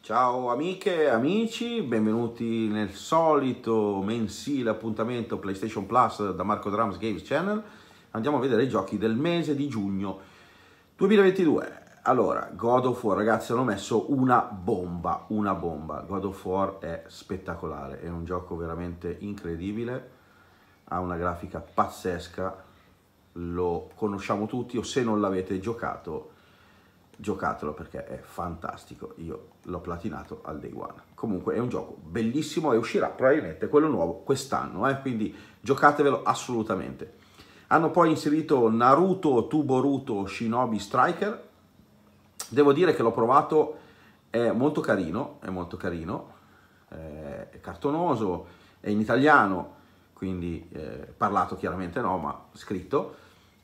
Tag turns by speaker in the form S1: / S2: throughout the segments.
S1: Ciao amiche e amici, benvenuti nel solito mensile appuntamento PlayStation Plus da Marco Drums Games Channel. Andiamo a vedere i giochi del mese di giugno 2022. Allora, God of War, ragazzi, hanno messo una bomba, una bomba. God of War è spettacolare, è un gioco veramente incredibile, ha una grafica pazzesca, lo conosciamo tutti o se non l'avete giocato, giocatelo perché è fantastico. Io l'ho platinato al day one. Comunque è un gioco bellissimo e uscirà probabilmente quello nuovo quest'anno, eh? quindi giocatevelo assolutamente. Hanno poi inserito Naruto Tuboruto Shinobi Striker, Devo dire che l'ho provato, è molto carino, è molto carino, eh, è cartonoso, è in italiano, quindi eh, parlato chiaramente no, ma scritto.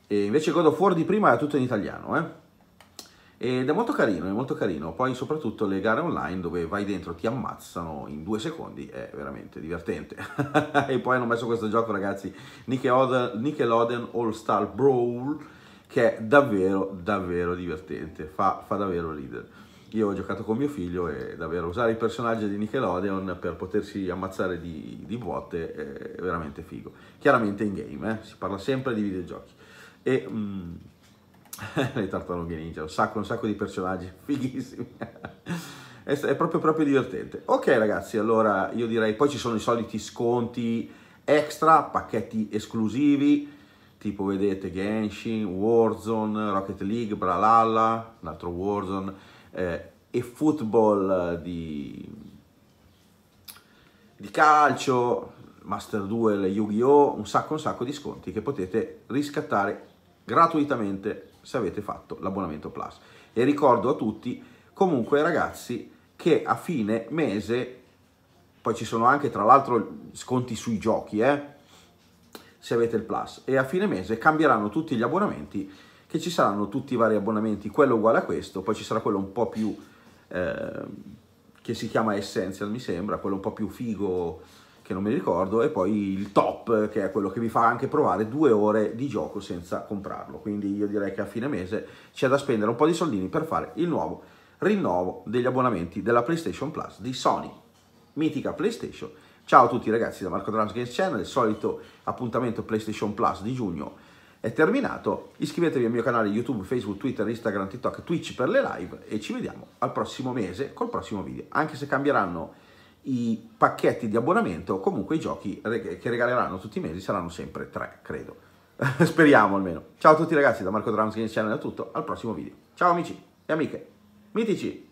S1: E invece God of War di prima era tutto in italiano, eh? Ed è molto carino, è molto carino. Poi soprattutto le gare online dove vai dentro, ti ammazzano in due secondi, è veramente divertente. e poi hanno messo questo gioco, ragazzi, Nickelodeon All Star Brawl, che è davvero, davvero divertente, fa, fa davvero ridere. Io ho giocato con mio figlio e davvero usare i personaggi di Nickelodeon per potersi ammazzare di, di botte è veramente figo. Chiaramente in game, eh? si parla sempre di videogiochi. E mm, le tartarughe ninja, un sacco, un sacco di personaggi fighissimi. è, è proprio, proprio divertente. Ok ragazzi, allora io direi, poi ci sono i soliti sconti extra, pacchetti esclusivi, tipo vedete Genshin, Warzone, Rocket League, Bralala, un altro Warzone, eh, e football di, di calcio, Master Duel, Yu-Gi-Oh! un sacco un sacco di sconti che potete riscattare gratuitamente se avete fatto l'abbonamento Plus. E ricordo a tutti, comunque ragazzi, che a fine mese, poi ci sono anche tra l'altro sconti sui giochi, eh? se avete il Plus e a fine mese cambieranno tutti gli abbonamenti che ci saranno tutti i vari abbonamenti, quello uguale a questo, poi ci sarà quello un po' più eh, che si chiama Essential mi sembra, quello un po' più figo che non mi ricordo e poi il top che è quello che vi fa anche provare due ore di gioco senza comprarlo, quindi io direi che a fine mese c'è da spendere un po' di soldini per fare il nuovo rinnovo degli abbonamenti della PlayStation Plus di Sony, mitica PlayStation Ciao a tutti ragazzi da Marco Drums Games Channel, il solito appuntamento PlayStation Plus di giugno è terminato. Iscrivetevi al mio canale YouTube, Facebook, Twitter, Instagram, TikTok, Twitch per le live e ci vediamo al prossimo mese col prossimo video. Anche se cambieranno i pacchetti di abbonamento, comunque i giochi che regaleranno tutti i mesi saranno sempre tre, credo. Speriamo almeno. Ciao a tutti ragazzi da Marco Drums Games Channel è tutto, al prossimo video. Ciao amici e amiche, mitici!